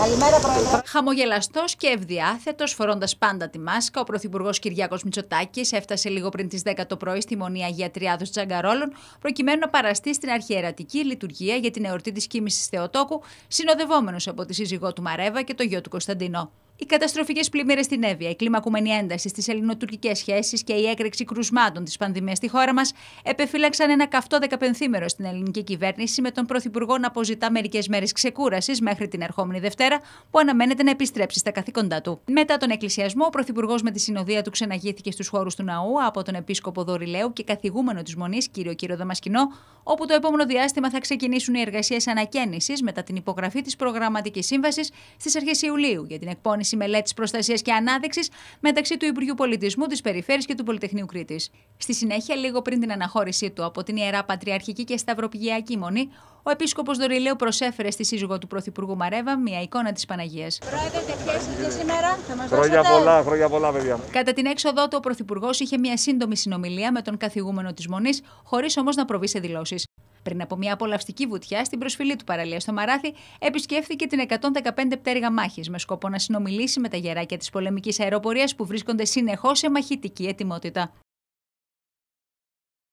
Καλημέρα, Πρόεδρε. Χαμογελαστός και ευδιάθετος, φορώντας πάντα τη μάσκα, ο Πρωθυπουργός Κυριάκος Μητσοτάκης έφτασε λίγο πριν τις 10 το πρωί στη Μονή Αγία Τριάδος Τζαγκαρόλων, προκειμένου να παραστεί στην αρχιερατική λειτουργία για την εορτή της κοίμησης Θεοτόκου, συνοδευόμενος από τη σύζυγό του Μαρέβα και το γιο του Κωνσταντινό. Οι καταστροφικές πλημμύρες στην Εύβοια, η κλιμακούμενη ένταση στις ελληνοτουρκικές σχέσεις και η έκρηξη κρουσμάτων της πανδημίας στη χώρα μας επεφύλαξαν ένα καυτό δεκαπενθήμερο στην ελληνική κυβέρνηση, με τον Πρωθυπουργό να αποζητά μερικές μέρες ξεκούρασης μέχρι την ερχόμενη Δευτέρα, που αναμένεται να επιστρέψει στα καθήκοντά του. Μετά τον εκκλησιασμό, ο Πρωθυπουργός με τη συνοδεία του ξεναγήθηκε στους χώρους του ναού από τον Επίσκοπο Δωριλαίου και καθηγούμενο της Μονής, κύριο Κύριο Δαμασκινό, όπου το επόμενο διάστημα θα ξεκινήσουν οι εργασίες ανακαίνησης μετά την υπογραφή της προγραμματικής σύμβασης στις αρχές Ιουλίου για την εκπόνηση η μελέτη προστασίας και ανάδειξης μεταξύ του Υπουργείου Πολιτισμού της Περιφέρειας και του Πολυτεχνείου Κρήτης. Στη συνέχεια, λίγο πριν την αναχώρησή του από την ιερά Πατριαρχική και Σταυροπηγιακή Μονή, ο Επίσκοπος Δωρηλαίου προσέφερε στη σύζυγο του Πρωθυπουργού Μαρέβα μία εικόνα της Παναγίας. χρόνια πολλά, χρόνια πολλά, παιδιά. Κατά την έξοδό του, ο Πρωθυπουργός είχε μία σύντομη συνομιλία με τον καθηγούμενο της Μονής, χωρίς όμως να προβεί σε δηλώσεις. Πριν από μια απολαυστική βουτιά στην προσφυλή του παραλία στο Μαράθι, επισκέφθηκε την 115 πτέρυγα μάχης με σκοπό να συνομιλήσει με τα γεράκια της πολεμικής αεροπορίας που βρίσκονται συνεχώς σε μαχητική ετοιμότητα.